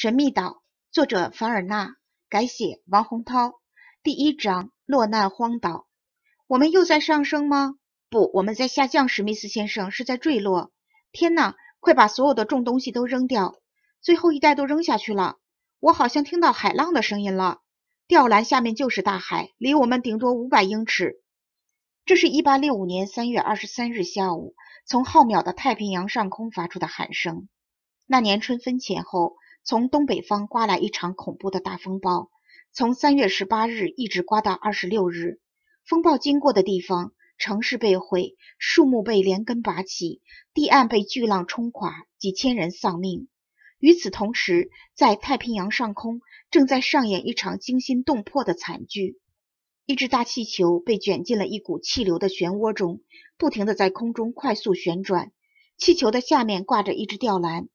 《神秘岛》作者凡尔纳改写，王洪涛。第一章：落难荒岛。我们又在上升吗？不，我们在下降。史密斯先生是在坠落。天哪！快把所有的重东西都扔掉。最后一袋都扔下去了。我好像听到海浪的声音了。吊篮下面就是大海，离我们顶多五百英尺。这是一八六五年三月二十三日下午，从浩渺的太平洋上空发出的喊声。那年春分前后。从东北方刮来一场恐怖的大风暴，从三月十八日一直刮到二十六日。风暴经过的地方，城市被毁，树木被连根拔起，堤岸被巨浪冲垮，几千人丧命。与此同时，在太平洋上空正在上演一场惊心动魄的惨剧：一只大气球被卷进了一股气流的漩涡中，不停的在空中快速旋转。气球的下面挂着一只吊篮。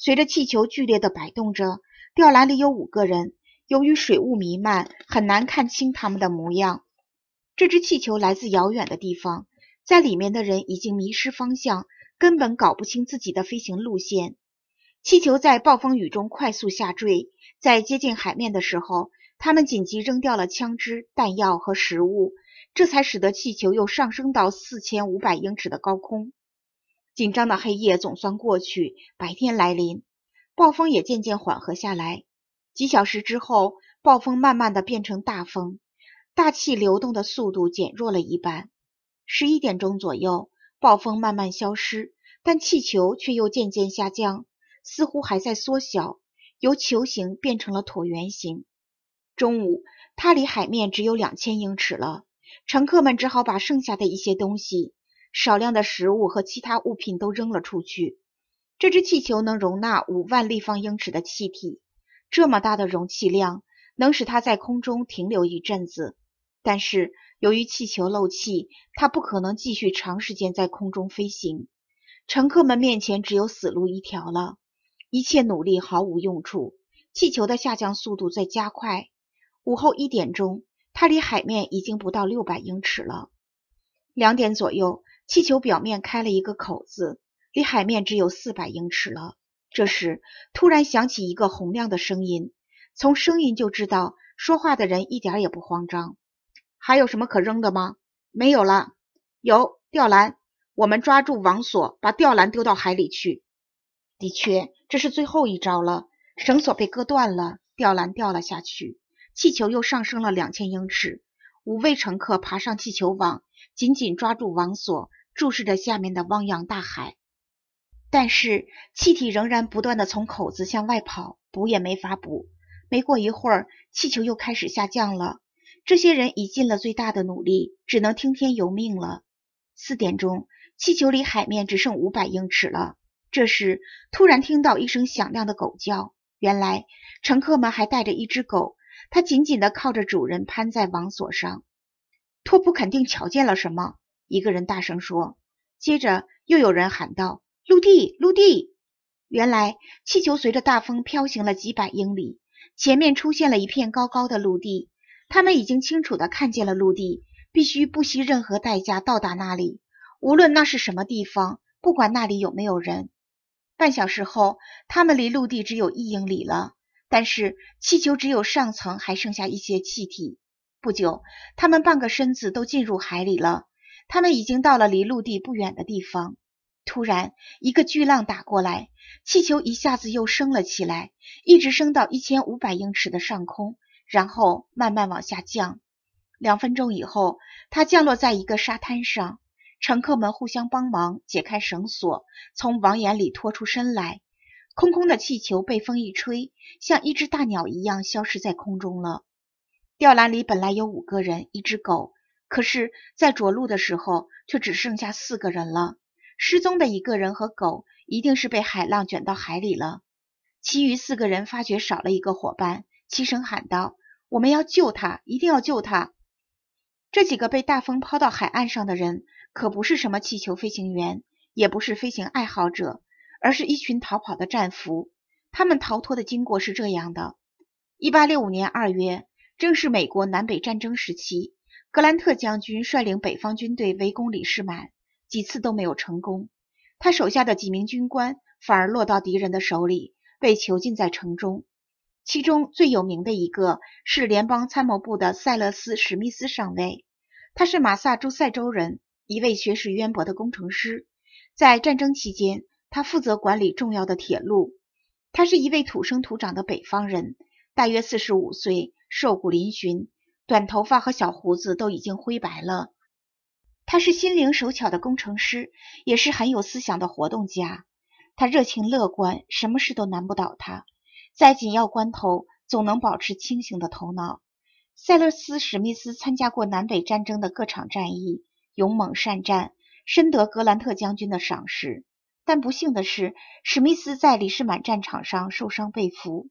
随着气球剧烈的摆动着，吊篮里有五个人。由于水雾弥漫，很难看清他们的模样。这只气球来自遥远的地方，在里面的人已经迷失方向，根本搞不清自己的飞行路线。气球在暴风雨中快速下坠，在接近海面的时候，他们紧急扔掉了枪支、弹药和食物，这才使得气球又上升到四千五百英尺的高空。紧张的黑夜总算过去，白天来临，暴风也渐渐缓和下来。几小时之后，暴风慢慢的变成大风，大气流动的速度减弱了一半。十一点钟左右，暴风慢慢消失，但气球却又渐渐下降，似乎还在缩小，由球形变成了椭圆形。中午，它离海面只有两千英尺了，乘客们只好把剩下的一些东西。少量的食物和其他物品都扔了出去。这只气球能容纳五万立方英尺的气体，这么大的容器量能使它在空中停留一阵子。但是由于气球漏气，它不可能继续长时间在空中飞行。乘客们面前只有死路一条了。一切努力毫无用处，气球的下降速度在加快。午后一点钟，它离海面已经不到六百英尺了。两点左右。气球表面开了一个口子，离海面只有四百英尺了。这时，突然响起一个洪亮的声音。从声音就知道，说话的人一点也不慌张。还有什么可扔的吗？没有了。有吊篮，我们抓住网索，把吊篮丢到海里去。的确，这是最后一招了。绳索被割断了，吊篮掉了下去，气球又上升了两千英尺。五位乘客爬上气球网，紧紧抓住网索。注视着下面的汪洋大海，但是气体仍然不断的从口子向外跑，补也没法补。没过一会儿，气球又开始下降了。这些人已尽了最大的努力，只能听天由命了。四点钟，气球离海面只剩五百英尺了。这时，突然听到一声响亮的狗叫。原来，乘客们还带着一只狗，它紧紧的靠着主人攀在网索上。托普肯定瞧见了什么。一个人大声说，接着又有人喊道：“陆地，陆地！”原来气球随着大风飘行了几百英里，前面出现了一片高高的陆地。他们已经清楚的看见了陆地，必须不惜任何代价到达那里，无论那是什么地方，不管那里有没有人。半小时后，他们离陆地只有一英里了，但是气球只有上层还剩下一些气体。不久，他们半个身子都进入海里了。他们已经到了离陆地不远的地方。突然，一个巨浪打过来，气球一下子又升了起来，一直升到一千五百英尺的上空，然后慢慢往下降。两分钟以后，它降落在一个沙滩上。乘客们互相帮忙，解开绳索，从网眼里拖出身来。空空的气球被风一吹，像一只大鸟一样消失在空中了。吊篮里本来有五个人，一只狗。可是，在着陆的时候，却只剩下四个人了。失踪的一个人和狗，一定是被海浪卷到海里了。其余四个人发觉少了一个伙伴，齐声喊道：“我们要救他，一定要救他！”这几个被大风抛到海岸上的人，可不是什么气球飞行员，也不是飞行爱好者，而是一群逃跑的战俘。他们逃脱的经过是这样的：一八六五年二月，正是美国南北战争时期。格兰特将军率领北方军队围攻李士满，几次都没有成功。他手下的几名军官反而落到敌人的手里，被囚禁在城中。其中最有名的一个是联邦参谋部的塞勒斯·史密斯上尉，他是马萨诸塞州人，一位学识渊博的工程师。在战争期间，他负责管理重要的铁路。他是一位土生土长的北方人，大约四十五岁，瘦骨嶙峋。短头发和小胡子都已经灰白了。他是心灵手巧的工程师，也是很有思想的活动家。他热情乐观，什么事都难不倒他。在紧要关头，总能保持清醒的头脑。塞勒斯·史密斯参加过南北战争的各场战役，勇猛善战，深得格兰特将军的赏识。但不幸的是，史密斯在里士满战场上受伤被俘，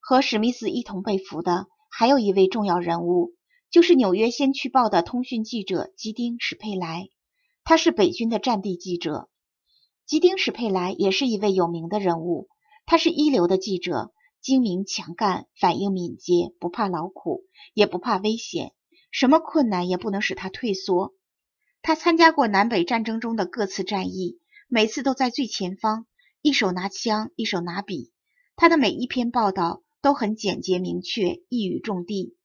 和史密斯一同被俘的。还有一位重要人物，就是《纽约先驱报》的通讯记者吉丁·史佩莱。他是北军的战地记者。吉丁·史佩莱也是一位有名的人物。他是一流的记者，精明强干，反应敏捷，不怕劳苦，也不怕危险，什么困难也不能使他退缩。他参加过南北战争中的各次战役，每次都在最前方，一手拿枪，一手拿笔。他的每一篇报道。都很简洁明确，一语中的。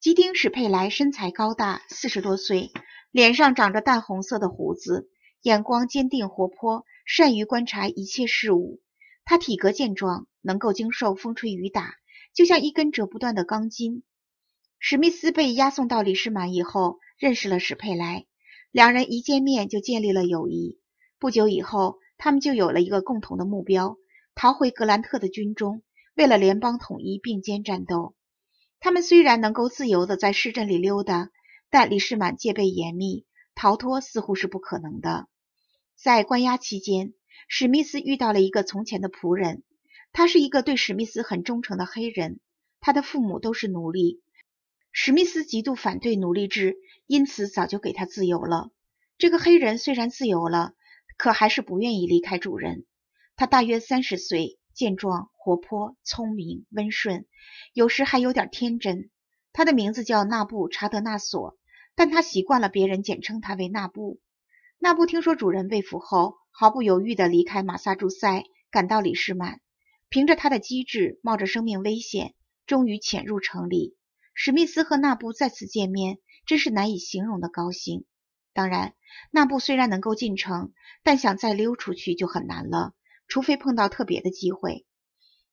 基丁·史佩莱身材高大，四十多岁，脸上长着淡红色的胡子，眼光坚定活泼，善于观察一切事物。他体格健壮，能够经受风吹雨打，就像一根折不断的钢筋。史密斯被押送到李士满以后，认识了史佩莱，两人一见面就建立了友谊。不久以后，他们就有了一个共同的目标：逃回格兰特的军中。为了联邦统一，并肩战斗。他们虽然能够自由的在市镇里溜达，但李士满戒备严密，逃脱似乎是不可能的。在关押期间，史密斯遇到了一个从前的仆人，他是一个对史密斯很忠诚的黑人，他的父母都是奴隶。史密斯极度反对奴隶制，因此早就给他自由了。这个黑人虽然自由了，可还是不愿意离开主人。他大约三十岁。健壮、活泼、聪明、温顺，有时还有点天真。他的名字叫纳布查德纳索，但他习惯了别人简称他为纳布。纳布听说主人被俘后，毫不犹豫地离开马萨诸塞，赶到里士满，凭着他的机智，冒着生命危险，终于潜入城里。史密斯和纳布再次见面，真是难以形容的高兴。当然，纳布虽然能够进城，但想再溜出去就很难了。除非碰到特别的机会，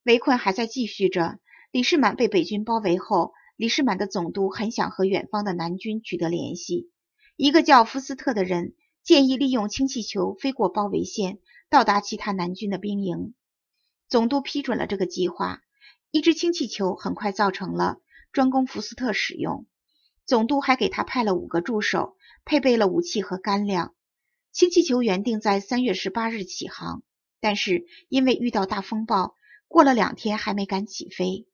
围困还在继续着。李世满被北军包围后，李世满的总督很想和远方的南军取得联系。一个叫福斯特的人建议利用氢气球飞过包围线，到达其他南军的兵营。总督批准了这个计划。一只氢气球很快造成了专供福斯特使用。总督还给他派了五个助手，配备了武器和干粮。氢气球原定在三月十八日起航。但是因为遇到大风暴，过了两天还没敢起飞。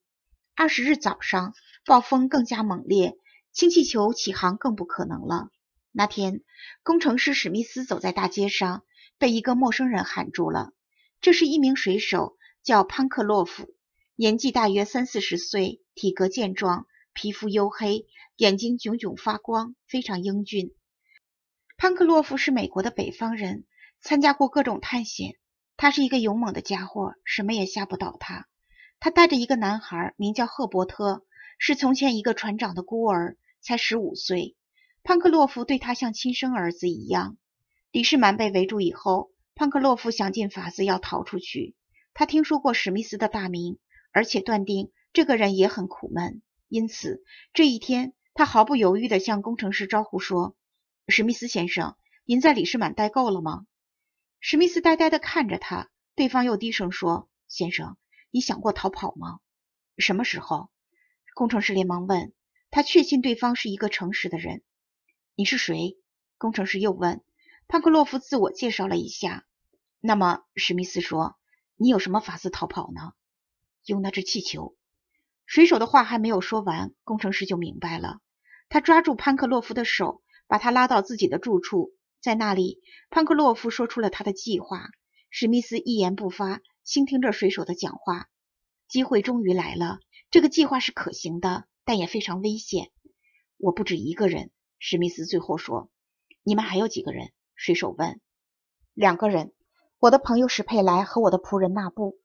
二十日早上，暴风更加猛烈，氢气球起航更不可能了。那天，工程师史密斯走在大街上，被一个陌生人喊住了。这是一名水手，叫潘克洛夫，年纪大约三四十岁，体格健壮，皮肤黝黑，眼睛炯炯发光，非常英俊。潘克洛夫是美国的北方人，参加过各种探险。他是一个勇猛的家伙，什么也吓不倒他。他带着一个男孩，名叫赫伯特，是从前一个船长的孤儿，才十五岁。潘克洛夫对他像亲生儿子一样。李士满被围住以后，潘克洛夫想尽法子要逃出去。他听说过史密斯的大名，而且断定这个人也很苦闷，因此这一天他毫不犹豫地向工程师招呼说：“史密斯先生，您在李士满待够了吗？”史密斯呆呆地看着他，对方又低声说：“先生，你想过逃跑吗？什么时候？”工程师连忙问。他确信对方是一个诚实的人。“你是谁？”工程师又问。潘克洛夫自我介绍了一下。那么，史密斯说：“你有什么法子逃跑呢？”“用那只气球。”水手的话还没有说完，工程师就明白了。他抓住潘克洛夫的手，把他拉到自己的住处。在那里，潘克洛夫说出了他的计划。史密斯一言不发，倾听着水手的讲话。机会终于来了，这个计划是可行的，但也非常危险。我不止一个人，史密斯最后说。你们还有几个人？水手问。两个人，我的朋友史佩莱和我的仆人纳布。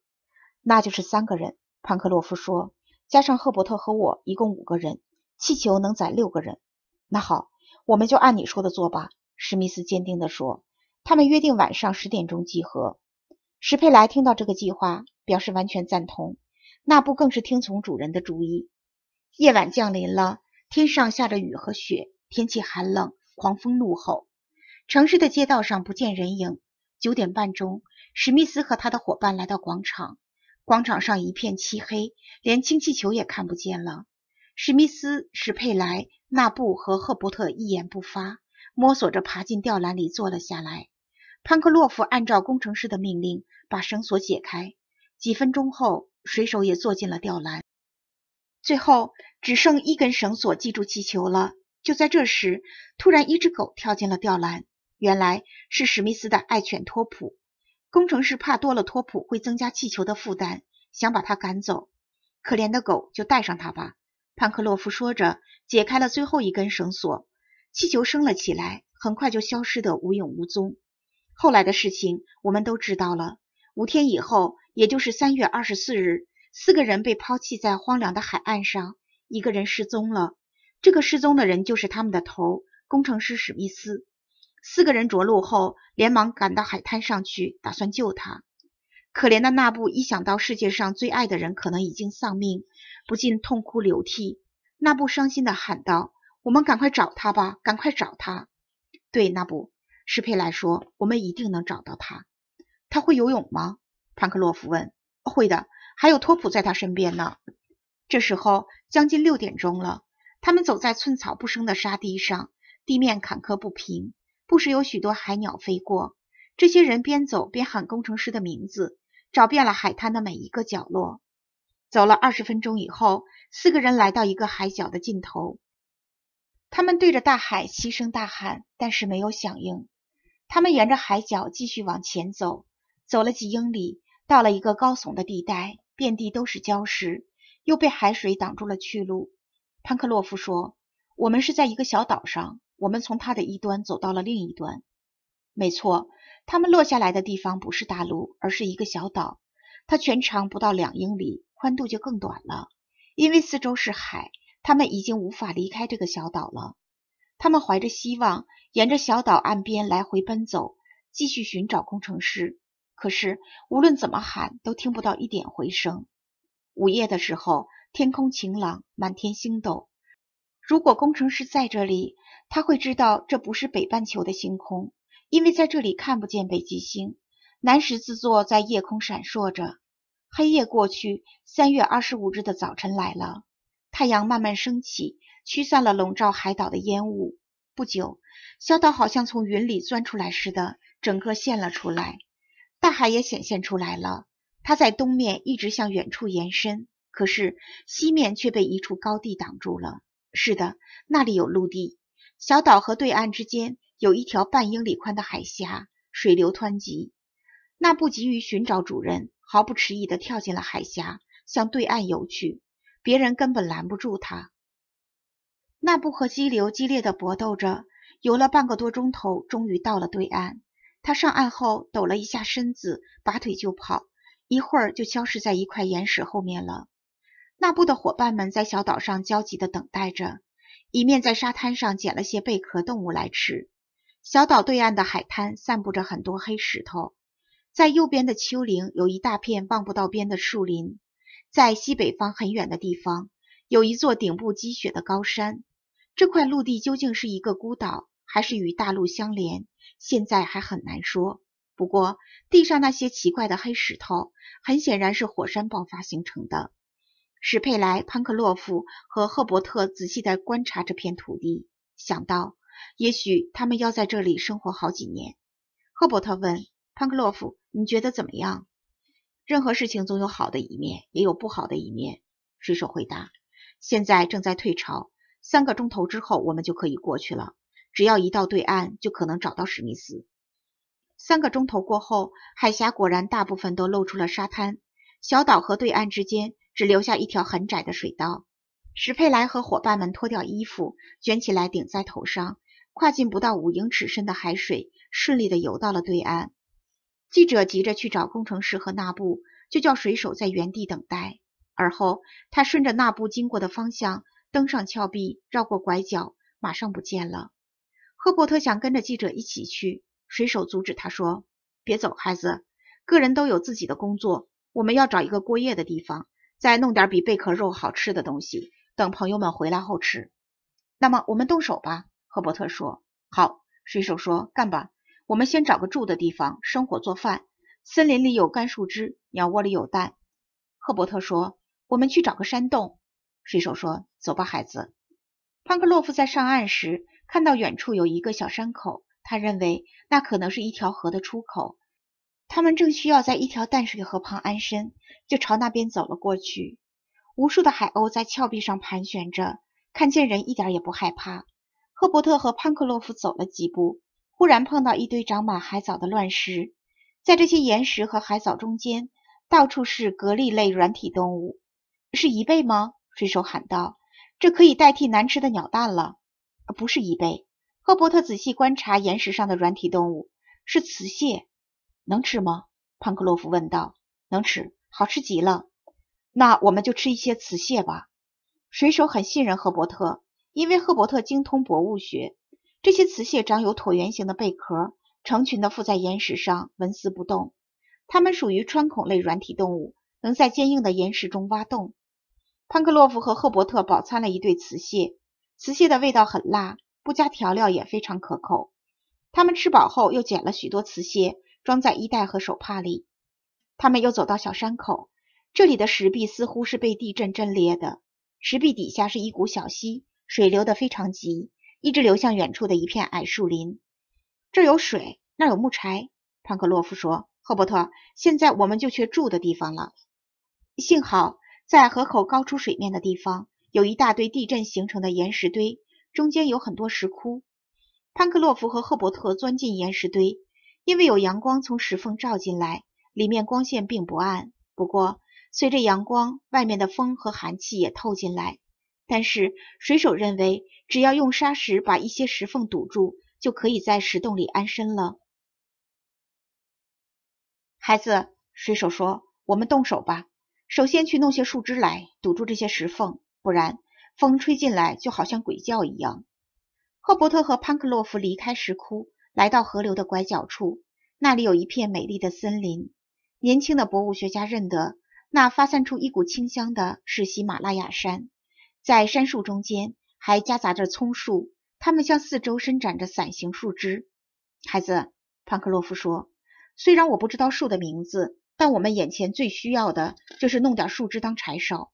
那就是三个人，潘克洛夫说。加上赫伯特和我，一共五个人。气球能载六个人。那好，我们就按你说的做吧。史密斯坚定地说：“他们约定晚上十点钟集合。”史佩莱听到这个计划，表示完全赞同。那布更是听从主人的主意。夜晚降临了，天上下着雨和雪，天气寒冷，狂风怒吼。城市的街道上不见人影。九点半钟，史密斯和他的伙伴来到广场。广场上一片漆黑，连氢气球也看不见了。史密斯、史佩莱、纳布和赫伯特一言不发。摸索着爬进吊篮里坐了下来。潘克洛夫按照工程师的命令把绳索解开。几分钟后，水手也坐进了吊篮。最后只剩一根绳索系住气球了。就在这时，突然一只狗跳进了吊篮。原来是史密斯的爱犬托普。工程师怕多了托普会增加气球的负担，想把它赶走。可怜的狗，就带上它吧。潘克洛夫说着，解开了最后一根绳索。气球升了起来，很快就消失的无影无踪。后来的事情我们都知道了。五天以后，也就是三月二十四日，四个人被抛弃在荒凉的海岸上，一个人失踪了。这个失踪的人就是他们的头，工程师史密斯。四个人着陆后，连忙赶到海滩上去，打算救他。可怜的纳布一想到世界上最爱的人可能已经丧命，不禁痛哭流涕。纳布伤心的喊道。我们赶快找他吧，赶快找他。对，那不施佩莱说，我们一定能找到他。他会游泳吗？潘克洛夫问。会的，还有托普在他身边呢。这时候将近六点钟了，他们走在寸草不生的沙地上，地面坎坷不平，不时有许多海鸟飞过。这些人边走边喊工程师的名字，找遍了海滩的每一个角落。走了二十分钟以后，四个人来到一个海角的尽头。他们对着大海齐声大喊，但是没有响应。他们沿着海角继续往前走，走了几英里，到了一个高耸的地带，遍地都是礁石，又被海水挡住了去路。潘克洛夫说：“我们是在一个小岛上，我们从它的一端走到了另一端。”没错，他们落下来的地方不是大陆，而是一个小岛，它全长不到两英里，宽度就更短了，因为四周是海。他们已经无法离开这个小岛了。他们怀着希望，沿着小岛岸边来回奔走，继续寻找工程师。可是无论怎么喊，都听不到一点回声。午夜的时候，天空晴朗，满天星斗。如果工程师在这里，他会知道这不是北半球的星空，因为在这里看不见北极星。南十字座在夜空闪烁着。黑夜过去，三月二十五日的早晨来了。太阳慢慢升起，驱散了笼罩海岛的烟雾。不久，小岛好像从云里钻出来似的，整个现了出来。大海也显现出来了，它在东面一直向远处延伸，可是西面却被一处高地挡住了。是的，那里有陆地。小岛和对岸之间有一条半英里宽的海峡，水流湍急。那不急于寻找主人，毫不迟疑地跳进了海峡，向对岸游去。别人根本拦不住他。纳布和激流激烈的搏斗着，游了半个多钟头，终于到了对岸。他上岸后抖了一下身子，拔腿就跑，一会儿就消失在一块岩石后面了。那布的伙伴们在小岛上焦急地等待着，一面在沙滩上捡了些贝壳动物来吃。小岛对岸的海滩散布着很多黑石头，在右边的丘陵有一大片望不到边的树林。在西北方很远的地方，有一座顶部积雪的高山。这块陆地究竟是一个孤岛，还是与大陆相连，现在还很难说。不过，地上那些奇怪的黑石头，很显然是火山爆发形成的。史佩莱、潘克洛夫和赫伯特仔细地观察这片土地，想到也许他们要在这里生活好几年。赫伯特问潘克洛夫：“你觉得怎么样？”任何事情总有好的一面，也有不好的一面。水手回答：“现在正在退潮，三个钟头之后我们就可以过去了。只要一到对岸，就可能找到史密斯。”三个钟头过后，海峡果然大部分都露出了沙滩，小岛和对岸之间只留下一条很窄的水道。史佩莱和伙伴们脱掉衣服，卷起来顶在头上，跨进不到五英尺深的海水，顺利的游到了对岸。记者急着去找工程师和那布，就叫水手在原地等待。而后，他顺着那布经过的方向登上峭壁，绕过拐角，马上不见了。赫伯特想跟着记者一起去，水手阻止他说：“别走，孩子，个人都有自己的工作。我们要找一个过夜的地方，再弄点比贝壳肉好吃的东西，等朋友们回来后吃。”“那么，我们动手吧。”赫伯特说。“好。”水手说，“干吧。”我们先找个住的地方，生火做饭。森林里有干树枝，鸟窝里有蛋。赫伯特说：“我们去找个山洞。”水手说：“走吧，孩子。”潘克洛夫在上岸时看到远处有一个小山口，他认为那可能是一条河的出口。他们正需要在一条淡水河旁安身，就朝那边走了过去。无数的海鸥在峭壁上盘旋着，看见人一点也不害怕。赫伯特和潘克洛夫走了几步。忽然碰到一堆长满海藻的乱石，在这些岩石和海藻中间，到处是蛤蜊类软体动物。是贻贝吗？水手喊道。这可以代替难吃的鸟蛋了。不是贻贝。赫伯特仔细观察岩石上的软体动物，是雌蟹。能吃吗？潘克洛夫问道。能吃，好吃极了。那我们就吃一些雌蟹吧。水手很信任赫伯特，因为赫伯特精通博物学。这些雌蟹长有椭圆形的贝壳，成群的附在岩石上，纹丝不动。它们属于穿孔类软体动物，能在坚硬的岩石中挖洞。潘克洛夫和赫伯特饱餐了一对雌蟹，雌蟹的味道很辣，不加调料也非常可口。他们吃饱后又捡了许多雌蟹，装在衣袋和手帕里。他们又走到小山口，这里的石壁似乎是被地震震裂的，石壁底下是一股小溪，水流得非常急。一直流向远处的一片矮树林。这儿有水，那儿有木柴。潘克洛夫说：“赫伯特，现在我们就去住的地方了。幸好在河口高出水面的地方有一大堆地震形成的岩石堆，中间有很多石窟。潘克洛夫和赫伯特钻进岩石堆，因为有阳光从石缝照进来，里面光线并不暗。不过随着阳光，外面的风和寒气也透进来。”但是水手认为，只要用沙石把一些石缝堵住，就可以在石洞里安身了。孩子，水手说：“我们动手吧。首先去弄些树枝来堵住这些石缝，不然风吹进来就好像鬼叫一样。”赫伯特和潘克洛夫离开石窟，来到河流的拐角处，那里有一片美丽的森林。年轻的博物学家认得，那发散出一股清香的是喜马拉雅山。在杉树中间还夹杂着葱树，它们向四周伸展着伞形树枝。孩子，潘克洛夫说：“虽然我不知道树的名字，但我们眼前最需要的就是弄点树枝当柴烧。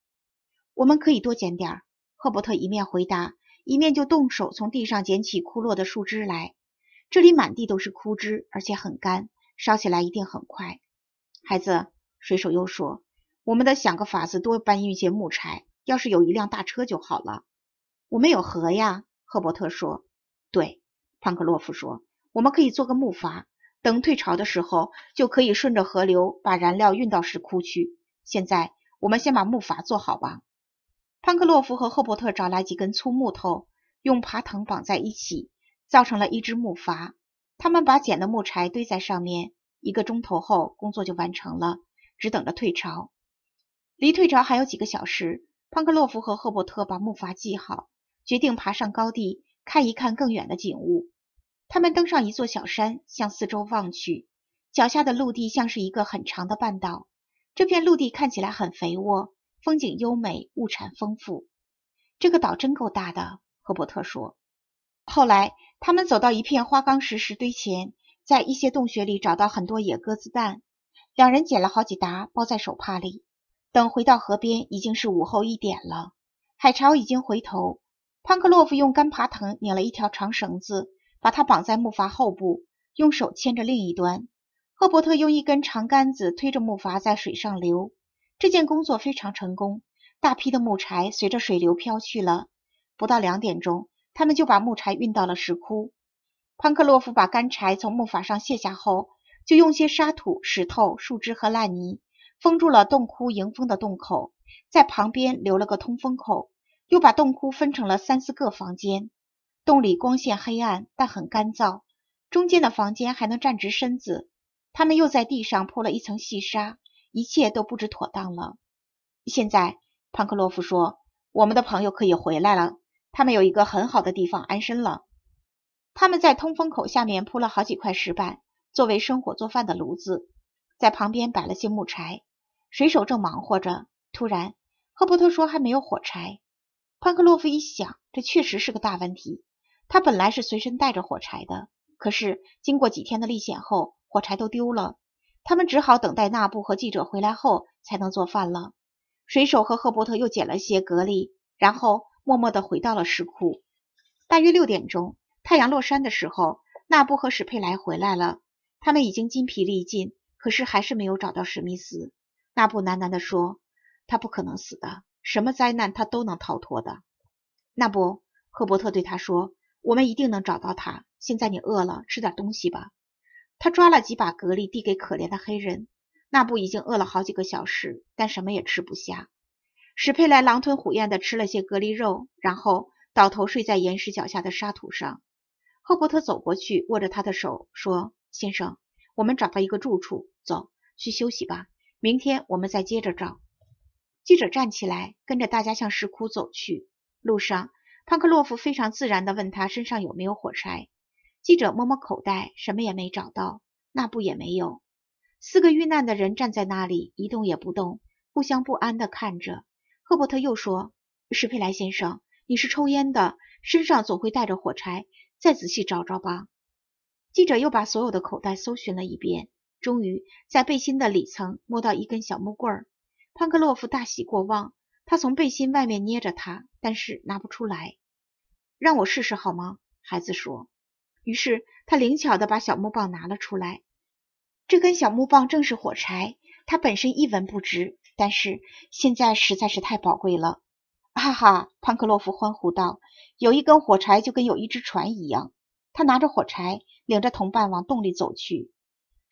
我们可以多捡点赫伯特一面回答，一面就动手从地上捡起枯落的树枝来。这里满地都是枯枝，而且很干，烧起来一定很快。孩子，水手又说：“我们得想个法子多搬运些木柴。”要是有一辆大车就好了。我们有河呀，赫伯特说。对，潘克洛夫说，我们可以做个木筏，等退潮的时候，就可以顺着河流把燃料运到石窟去。现在，我们先把木筏做好吧。潘克洛夫和赫伯特找来几根粗木头，用爬藤绑在一起，造成了一只木筏。他们把捡的木柴堆在上面。一个钟头后，工作就完成了，只等着退潮。离退潮还有几个小时。潘克洛夫和赫伯特把木筏系好，决定爬上高地看一看更远的景物。他们登上一座小山，向四周望去，脚下的陆地像是一个很长的半岛。这片陆地看起来很肥沃，风景优美，物产丰富。这个岛真够大的，赫伯特说。后来，他们走到一片花岗石石堆前，在一些洞穴里找到很多野鸽子蛋，两人捡了好几沓，包在手帕里。等回到河边，已经是午后一点了。海潮已经回头。潘克洛夫用干爬藤拧了一条长绳子，把它绑在木筏后部，用手牵着另一端。赫伯特用一根长杆子推着木筏在水上流。这件工作非常成功，大批的木柴随着水流飘去了。不到两点钟，他们就把木柴运到了石窟。潘克洛夫把干柴从木筏上卸下后，就用些沙土、石头、树枝和烂泥。封住了洞窟迎风的洞口，在旁边留了个通风口，又把洞窟分成了三四个房间。洞里光线黑暗，但很干燥。中间的房间还能站直身子。他们又在地上铺了一层细沙，一切都布置妥当了。现在，潘克洛夫说，我们的朋友可以回来了，他们有一个很好的地方安身了。他们在通风口下面铺了好几块石板，作为生火做饭的炉子。在旁边摆了些木柴，水手正忙活着。突然，赫伯特说：“还没有火柴。”潘克洛夫一想，这确实是个大问题。他本来是随身带着火柴的，可是经过几天的历险后，火柴都丢了。他们只好等待纳布和记者回来后才能做饭了。水手和赫伯特又捡了些蛤蜊，然后默默的回到了石窟。大约六点钟，太阳落山的时候，纳布和史佩莱回来了。他们已经筋疲力尽。可是还是没有找到史密斯。那布喃喃地说：“他不可能死的，什么灾难他都能逃脱的。”那不，赫伯特对他说：“我们一定能找到他。现在你饿了，吃点东西吧。”他抓了几把蛤蜊递给可怜的黑人。那布已经饿了好几个小时，但什么也吃不下。史佩莱狼吞虎咽地吃了些蛤蜊肉，然后倒头睡在岩石脚下的沙土上。赫伯特走过去，握着他的手说：“先生，我们找到一个住处。”走去休息吧，明天我们再接着找。记者站起来，跟着大家向石窟走去。路上，潘克洛夫非常自然的问他身上有没有火柴。记者摸摸口袋，什么也没找到，那布也没有。四个遇难的人站在那里一动也不动，互相不安的看着。赫伯特又说：“史佩莱先生，你是抽烟的，身上总会带着火柴，再仔细找找吧。”记者又把所有的口袋搜寻了一遍。终于在背心的里层摸到一根小木棍儿，潘克洛夫大喜过望。他从背心外面捏着它，但是拿不出来。让我试试好吗？孩子说。于是他灵巧的把小木棒拿了出来。这根小木棒正是火柴，它本身一文不值，但是现在实在是太宝贵了。哈哈，潘克洛夫欢呼道。有一根火柴就跟有一只船一样。他拿着火柴，领着同伴往洞里走去。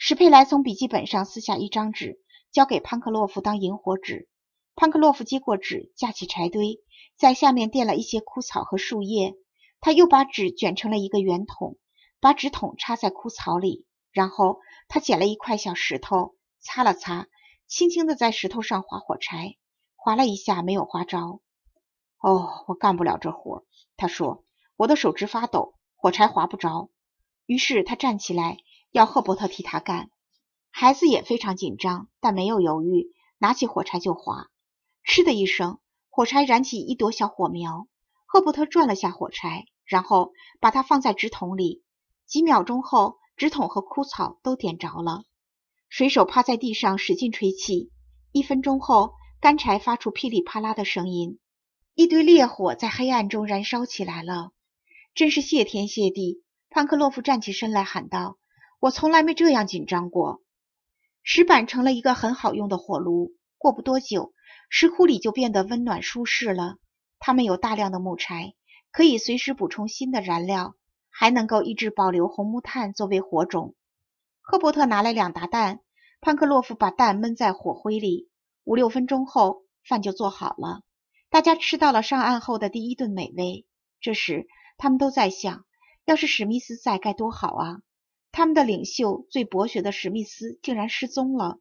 史佩莱从笔记本上撕下一张纸，交给潘克洛夫当引火纸。潘克洛夫接过纸，架起柴堆，在下面垫了一些枯草和树叶。他又把纸卷成了一个圆筒，把纸筒插在枯草里。然后他捡了一块小石头，擦了擦，轻轻地在石头上划火柴。划了一下，没有划着。哦，我干不了这活，他说，我的手直发抖，火柴划不着。于是他站起来。要赫伯特替他干，孩子也非常紧张，但没有犹豫，拿起火柴就划，嗤的一声，火柴燃起一朵小火苗。赫伯特转了下火柴，然后把它放在纸筒里。几秒钟后，纸筒和枯草都点着了。水手趴在地上使劲吹气，一分钟后，干柴发出噼里啪啦的声音，一堆烈火在黑暗中燃烧起来了。真是谢天谢地！潘克洛夫站起身来喊道。我从来没这样紧张过。石板成了一个很好用的火炉，过不多久，石窟里就变得温暖舒适了。他们有大量的木柴，可以随时补充新的燃料，还能够一直保留红木炭作为火种。赫伯特拿来两打蛋，潘克洛夫把蛋焖在火灰里，五六分钟后饭就做好了。大家吃到了上岸后的第一顿美味。这时，他们都在想：要是史密斯在，该多好啊！他们的领袖最博学的史密斯竟然失踪了。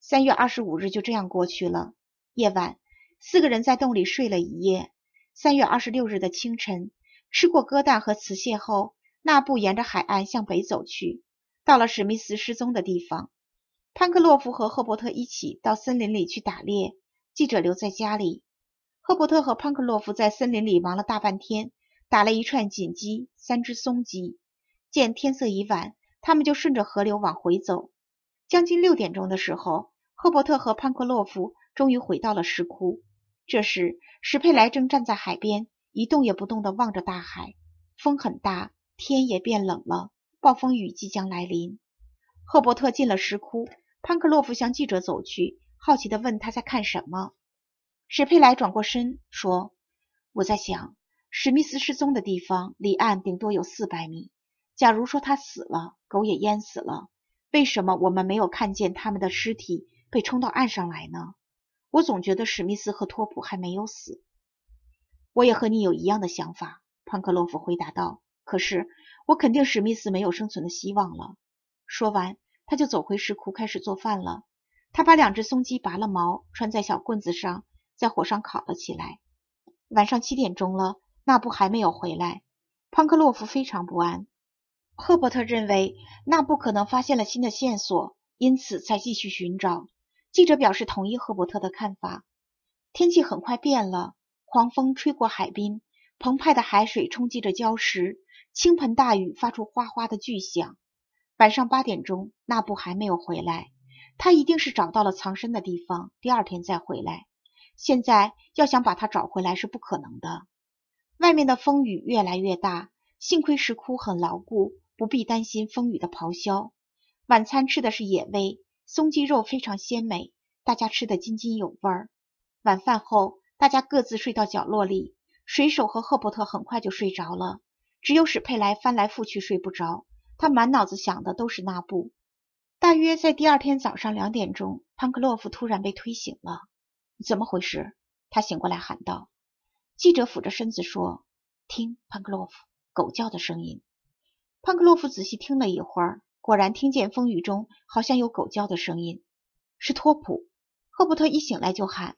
三月二十五日就这样过去了。夜晚，四个人在洞里睡了一夜。三月二十六日的清晨，吃过鸽蛋和雌蟹后，纳布沿着海岸向北走去，到了史密斯失踪的地方。潘克洛夫和赫伯特一起到森林里去打猎，记者留在家里。赫伯特和潘克洛夫在森林里忙了大半天，打了一串锦鸡，三只松鸡。见天色已晚，他们就顺着河流往回走。将近六点钟的时候，赫伯特和潘克洛夫终于回到了石窟。这时，史佩莱正站在海边，一动也不动的望着大海。风很大，天也变冷了，暴风雨即将来临。赫伯特进了石窟，潘克洛夫向记者走去，好奇的问他在看什么。史佩莱转过身说：“我在想，史密斯失踪的地方离岸顶多有四百米。”假如说他死了，狗也淹死了，为什么我们没有看见他们的尸体被冲到岸上来呢？我总觉得史密斯和托普还没有死。我也和你有一样的想法，潘克洛夫回答道。可是我肯定史密斯没有生存的希望了。说完，他就走回石窟开始做饭了。他把两只松鸡拔了毛，穿在小棍子上，在火上烤了起来。晚上七点钟了，纳布还没有回来，潘克洛夫非常不安。赫伯特认为那不可能发现了新的线索，因此才继续寻找。记者表示同意赫伯特的看法。天气很快变了，狂风吹过海滨，澎湃的海水冲击着礁石，倾盆大雨发出哗哗的巨响。晚上八点钟，那布还没有回来，他一定是找到了藏身的地方，第二天再回来。现在要想把他找回来是不可能的。外面的风雨越来越大，幸亏石窟很牢固。不必担心风雨的咆哮。晚餐吃的是野味，松鸡肉非常鲜美，大家吃得津津有味儿。晚饭后，大家各自睡到角落里。水手和赫伯特很快就睡着了，只有史佩莱翻来覆去睡不着，他满脑子想的都是那布。大约在第二天早上两点钟，潘克洛夫突然被推醒了。“怎么回事？”他醒过来喊道。记者俯着身子说：“听潘克洛夫狗叫的声音。”潘克洛夫仔细听了一会儿，果然听见风雨中好像有狗叫的声音。是托普。赫伯特一醒来就喊，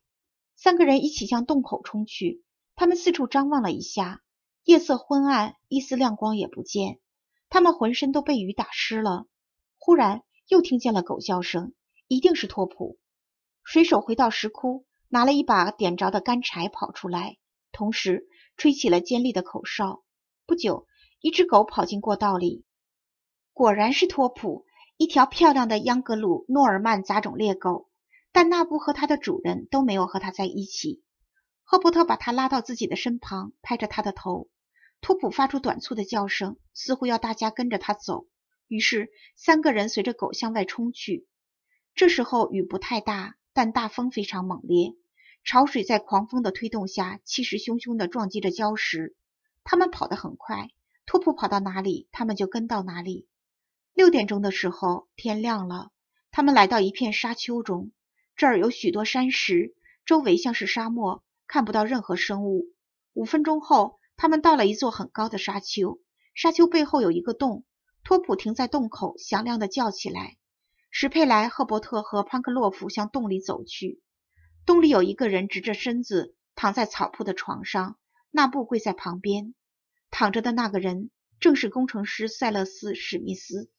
三个人一起向洞口冲去。他们四处张望了一下，夜色昏暗，一丝亮光也不见。他们浑身都被雨打湿了。忽然又听见了狗叫声，一定是托普。水手回到石窟，拿了一把点着的干柴跑出来，同时吹起了尖利的口哨。不久。一只狗跑进过道里，果然是托普，一条漂亮的央格鲁诺尔曼杂种猎狗。但纳布和他的主人都没有和他在一起。赫伯特把他拉到自己的身旁，拍着他的头。托普发出短促的叫声，似乎要大家跟着他走。于是三个人随着狗向外冲去。这时候雨不太大，但大风非常猛烈，潮水在狂风的推动下气势汹汹地撞击着礁石。他们跑得很快。托普跑到哪里，他们就跟到哪里。六点钟的时候，天亮了，他们来到一片沙丘中，这儿有许多山石，周围像是沙漠，看不到任何生物。五分钟后，他们到了一座很高的沙丘，沙丘背后有一个洞。托普停在洞口，响亮的叫起来。史佩莱、赫伯特和潘克洛夫向洞里走去。洞里有一个人直着身子躺在草铺的床上，纳布跪在旁边。躺着的那个人正是工程师塞勒斯·史密斯。